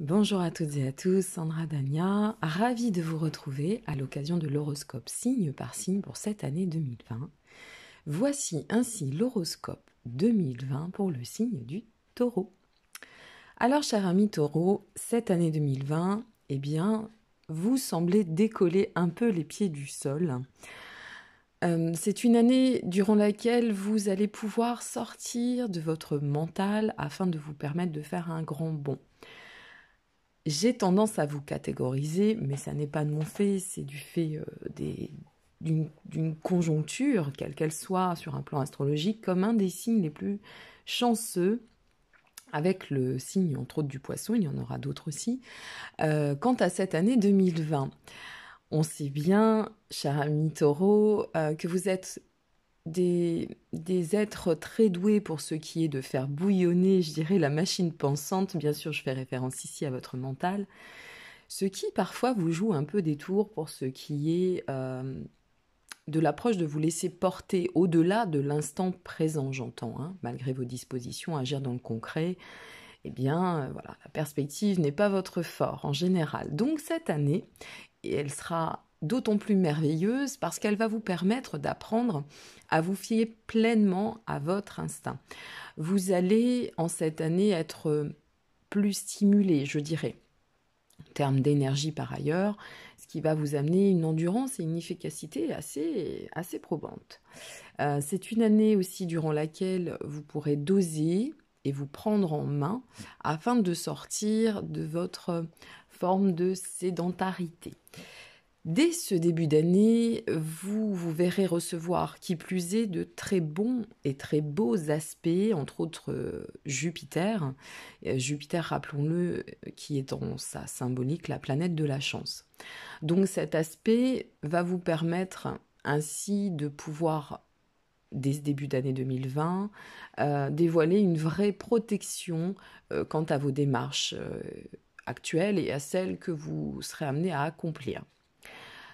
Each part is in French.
Bonjour à toutes et à tous, Sandra Dania, ravie de vous retrouver à l'occasion de l'horoscope signe par signe pour cette année 2020. Voici ainsi l'horoscope 2020 pour le signe du taureau. Alors, cher ami taureau, cette année 2020, eh bien, vous semblez décoller un peu les pieds du sol. Euh, c'est une année durant laquelle vous allez pouvoir sortir de votre mental afin de vous permettre de faire un grand bond. J'ai tendance à vous catégoriser, mais ça n'est pas de mon fait, c'est du fait euh, d'une conjoncture, quelle qu'elle soit, sur un plan astrologique, comme un des signes les plus chanceux avec le signe, entre autres, du poisson, il y en aura d'autres aussi. Euh, quant à cette année 2020, on sait bien, cher ami taureau, euh, que vous êtes des, êtres très doués pour ce qui est de faire bouillonner, je dirais, la machine pensante. Bien sûr, je fais référence ici à votre mental. Ce qui parfois vous joue un peu des tours pour ce qui est euh, de l'approche de vous laisser porter au-delà de l'instant présent, j'entends, hein. malgré vos dispositions, à agir dans le concret. Eh bien, euh, voilà, la perspective n'est pas votre fort en général. Donc cette année, et elle sera d'autant plus merveilleuse parce qu'elle va vous permettre d'apprendre à vous fier pleinement à votre instinct. Vous allez en cette année être euh, plus stimulé, je dirais, en termes d'énergie par ailleurs, ce qui va vous amener une endurance et une efficacité assez, assez probantes. Euh, c'est une année aussi durant laquelle vous pourrez doser et vous prendre en main afin de sortir de votre forme de sédentarité. Dès ce début d'année, vous vous verrez recevoir, qui plus est, de très bons et très beaux aspects, entre autres euh, Jupiter. Euh, Jupiter, rappelons-le, euh, qui est dans sa symbolique la planète de la chance. Donc cet aspect va vous permettre ainsi de pouvoir dès ce début d'année 2020, dévoiler une vraie protection quant à vos démarches actuelles et à celles que vous serez amenés à accomplir.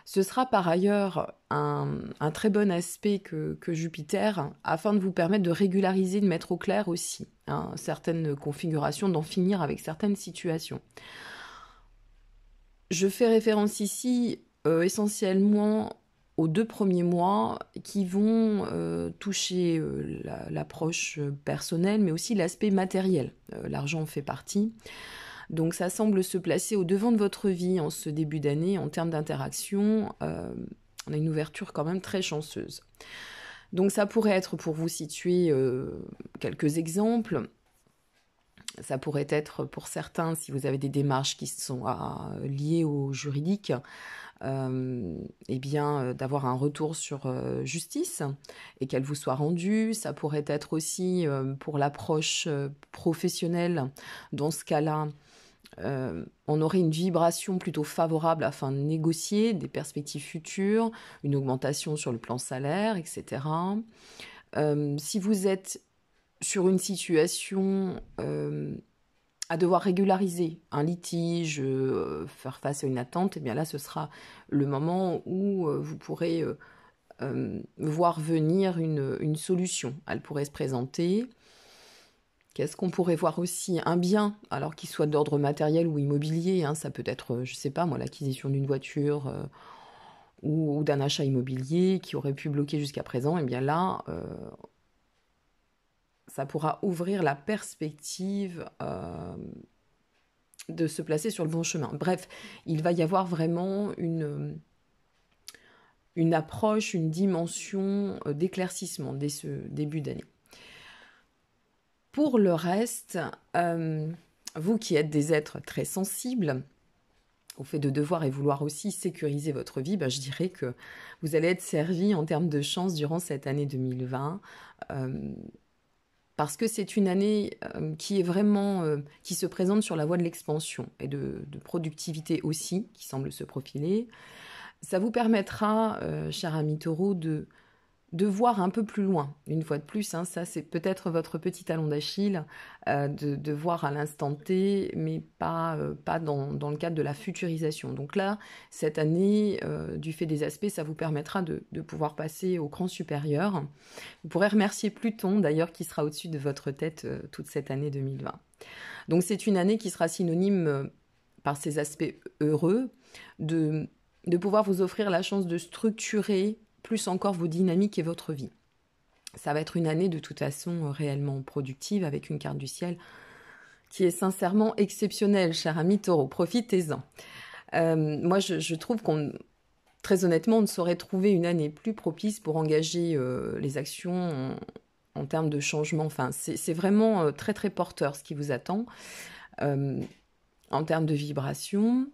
Ce sera par ailleurs un, très bon aspect que, Jupiter afin de vous permettre de régulariser, de mettre au clair aussi hein, certaines configurations, d'en finir avec certaines situations. Je fais référence ici euh, essentiellement aux deux premiers mois qui vont euh, toucher euh, l'approche personnelle, mais aussi l'aspect matériel. L'argent fait partie. Donc ça semble se placer au devant de votre vie en ce début d'année en termes d'interaction. Euh, on a une ouverture quand même très chanceuse. Donc ça pourrait être pour vous situer euh, quelques exemples. Ça pourrait être pour certains, si vous avez des démarches qui sont ah, liées au juridique, et euh, eh bien, euh, d'avoir un retour sur euh, justice et qu'elle vous soit rendue. Ça pourrait être aussi pour l'approche professionnelle. Dans ce cas-là, on aurait une vibration plutôt favorable afin de négocier des perspectives futures, une augmentation sur le plan salaire, etc. si vous êtes sur une situation à devoir régulariser un litige, euh, faire face à une attente, et eh bien là, ce sera le moment où euh, vous pourrez euh, voir venir une, solution. Elle pourrait se présenter. Qu'est-ce qu'on pourrait voir aussi Un bien, alors qu'il soit d'ordre matériel ou immobilier, hein, ça peut être, je ne sais pas moi, l'acquisition d'une voiture ou, d'un achat immobilier qui aurait pu bloquer jusqu'à présent, et eh bien là, ça pourra ouvrir la perspective euh, de se placer sur le bon chemin. Bref, il va y avoir vraiment une, une approche, une dimension euh, d'éclaircissement dès ce début d'année. Pour le reste, euh, vous qui êtes des êtres très sensibles, au fait de devoir et vouloir aussi sécuriser votre vie, bah, je dirais que vous allez être servi en termes de chance durant cette année 2020 parce que c'est une année euh, qui est vraiment euh, qui se présente sur la voie de l'expansion et de, productivité aussi qui semble se profiler. Ça vous permettra, euh, cher ami de de voir un peu plus loin, une fois de plus, hein, ça c'est peut-être votre petit talon d'Achille, euh, de, voir à l'instant T, mais pas, euh, pas dans, le cadre de la futurisation. Donc là, cette année, euh, du fait des aspects, ça vous permettra de, pouvoir passer au cran supérieur. Vous pourrez remercier Pluton d'ailleurs qui sera au-dessus de votre tête toute cette année 2020. Donc c'est une année qui sera synonyme par ses aspects heureux de, de pouvoir vous offrir la chance de structurer plus encore vos dynamiques et votre vie. Ça va être une année de toute façon euh, réellement productive avec une carte du ciel qui est sincèrement exceptionnelle, cher ami taureau. Profitez-en. Euh, moi, je, trouve qu'on très honnêtement, on ne saurait trouver une année plus propice pour engager euh, les actions en, termes de changement. Enfin, c'est vraiment très très porteur ce qui vous attend en termes de vibration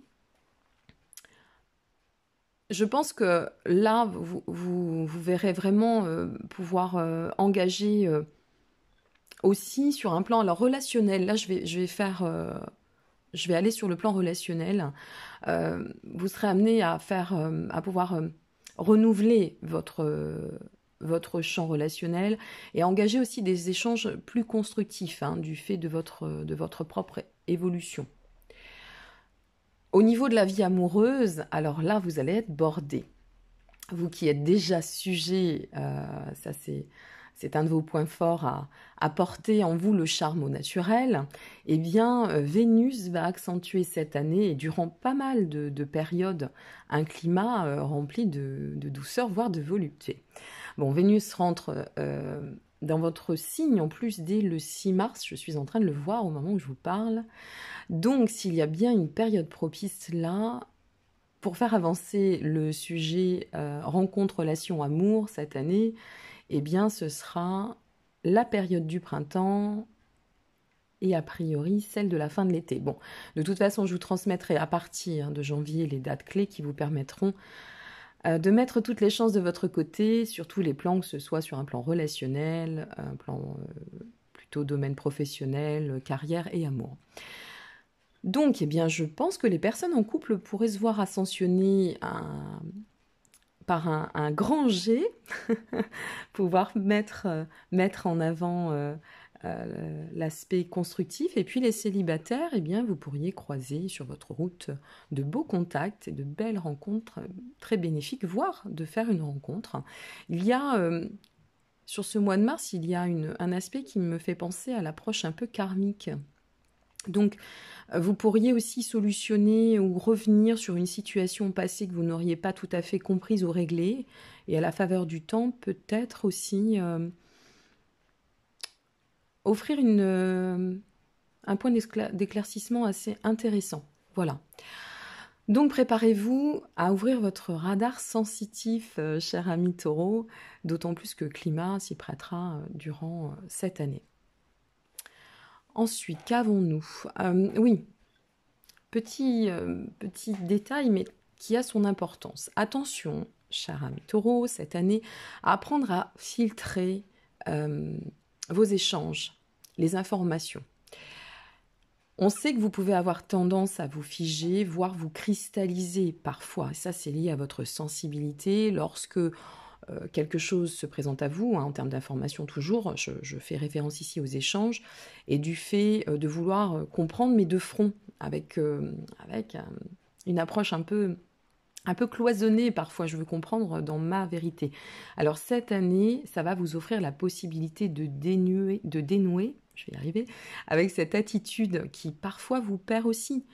je pense que là, vous, verrez vraiment euh, pouvoir euh, engager euh, aussi sur un plan relationnel. Là, je vais, faire, je vais aller sur le plan relationnel. vous serez amené à faire, à pouvoir renouveler votre champ relationnel et engager aussi des échanges plus constructifs hein, du fait de votre propre évolution. Au niveau de la vie amoureuse, alors là, vous allez être bordé. Vous qui êtes déjà sujet, euh, ça c'est un de vos points forts à, apporter en vous le charme au naturel, eh bien, euh, Vénus va accentuer cette année et durant pas mal de, périodes un climat euh, rempli de, douceur, voire de volupté. Bon, Vénus rentre dans votre signe, en plus dès le 6 mars, je suis en train de le voir au moment où je vous parle. Donc s'il y a bien une période propice là, pour faire avancer le sujet euh, rencontre, relation, amour cette année, eh bien ce sera la période du printemps, et a priori celle de la fin de l'été. Bon, de toute façon, je vous transmettrai à partir de janvier les dates clés qui vous permettront euh, de mettre toutes les chances de votre côté sur tous les plans, que ce soit sur un plan relationnel, un plan euh, plutôt domaine professionnel, euh, carrière et amour. Donc, eh bien, je pense que les personnes en couple pourraient se voir ascensionner par un, grand G, pouvoir mettre, mettre en avant euh, l'aspect constructif. Et puis les célibataires, eh bien, vous pourriez croiser sur votre route de beaux contacts et de belles rencontres très bénéfiques, voire de faire une rencontre. Il y a euh, sur ce mois de mars, il y a un aspect qui me fait penser à l'approche un peu karmique. Donc, vous pourriez aussi solutionner ou revenir sur une situation passée que vous n'auriez pas tout à fait comprise ou réglée. Et à la faveur du temps, peut-être aussi euh, offrir une, euh, un point d'éclaircissement assez intéressant. Voilà. Donc préparez-vous à ouvrir votre radar sensitif, euh, cher ami taureau, d'autant plus que climat s'y prêtera euh, durant cette année. Ensuite, qu'avons-nous Oui, petit, petit détail, mais qui a son importance. Attention, cher ami taureau, cette année, à apprendre à filtrer vos échanges, les informations. On sait que vous pouvez avoir tendance à vous figer, voire vous cristalliser parfois. Ça, c'est lié à votre sensibilité. Lorsque euh, quelque chose se présente à vous, hein, en termes d'informations toujours, je, fais référence ici aux échanges, et du fait euh, de vouloir euh, comprendre, mais de front, avec, avec une approche un peu un peu cloisonné parfois, je veux comprendre, dans ma vérité. Alors cette année, ça va vous offrir la possibilité de, de dénouer, je vais y arriver, avec cette attitude qui parfois vous perd aussi.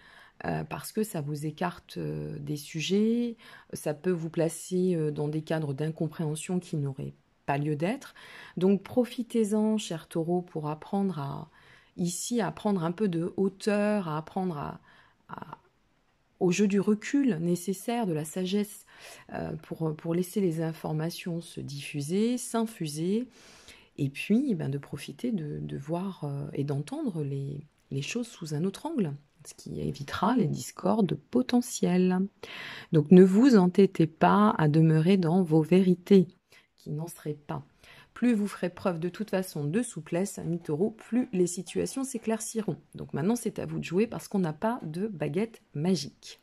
Euh, parce que ça vous écarte euh, des sujets, ça peut vous placer euh, dans des cadres d'incompréhension qui n'auraient pas lieu d'être. Donc profitez-en, cher taureau, pour apprendre à, ici, à prendre un peu de hauteur, à apprendre à au jeu du recul nécessaire, de la sagesse euh, pour, pour, laisser les informations se diffuser, s'infuser, et puis eh ben, de profiter de, voir euh, et d'entendre les, les choses sous un autre angle, ce qui évitera les discordes potentielles. Donc ne vous entêtez pas à demeurer dans vos vérités, qui n'en seraient pas plus vous ferez preuve de toute façon de souplesse, amis taureau, plus les situations s'éclairciront. Donc maintenant, c'est à vous de jouer parce qu'on n'a pas de baguette magique.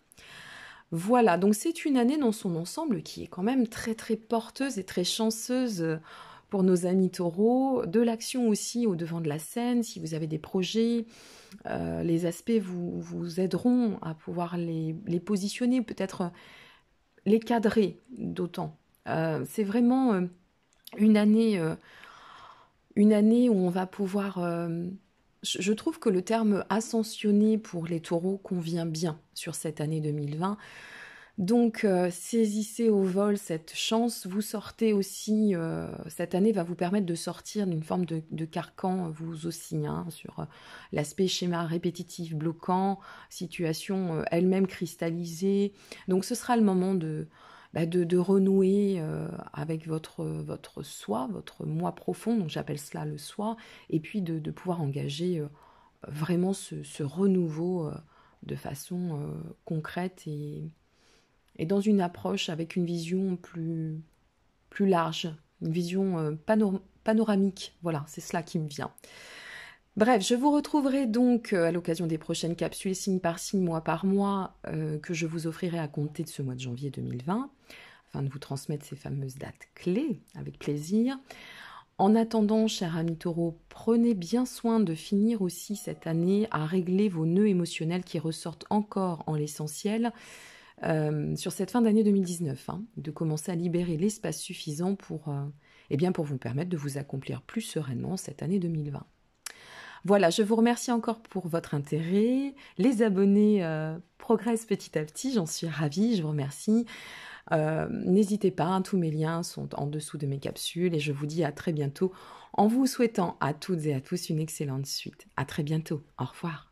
Voilà, donc c'est une année dans son ensemble qui est quand même très très porteuse et très chanceuse pour nos amis taureaux, de l'action aussi au devant de la scène, si vous avez des projets, euh, les aspects vous, vous, aideront à pouvoir les, les positionner, peut-être les cadrer d'autant. Euh, c'est vraiment euh, une année, euh, une année où on va pouvoir... Euh, je trouve que le terme ascensionné pour les taureaux convient bien sur cette année 2020. Donc euh, saisissez au vol cette chance, vous sortez aussi, cette année va vous permettre de sortir d'une forme de, carcan, vous aussi, hein, sur l'aspect schéma répétitif bloquant, situation elle-même cristallisée. Donc ce sera le moment de, bah, de, renouer euh, avec votre, votre soi, votre moi profond, donc j'appelle cela le soi, et puis de, de pouvoir engager euh, vraiment ce, renouveau euh, de façon concrète et, et, dans une approche avec une vision plus, plus large, une vision panoramique. Voilà, c'est cela qui me vient. Bref, je vous retrouverai donc euh, à l'occasion des prochaines capsules signe par signe, mois par mois, euh, que je vous offrirai à compter de ce mois de janvier 2020, afin de vous transmettre ces fameuses dates clés avec plaisir. En attendant, cher ami taureau, prenez bien soin de finir aussi cette année à régler vos nœuds émotionnels qui ressortent encore en l'essentiel euh, sur cette fin d'année 2019, hein, de commencer à libérer l'espace suffisant pour, eh bien pour vous permettre de vous accomplir plus sereinement cette année 2020. Voilà, je vous remercie encore pour votre intérêt. Les abonnés euh, progressent petit à petit, j'en suis ravie, je vous remercie. Euh, n'hésitez pas, hein, tous mes liens sont en dessous de mes capsules et je vous dis à très bientôt en vous souhaitant à toutes et à tous une excellente suite. À très bientôt, au revoir.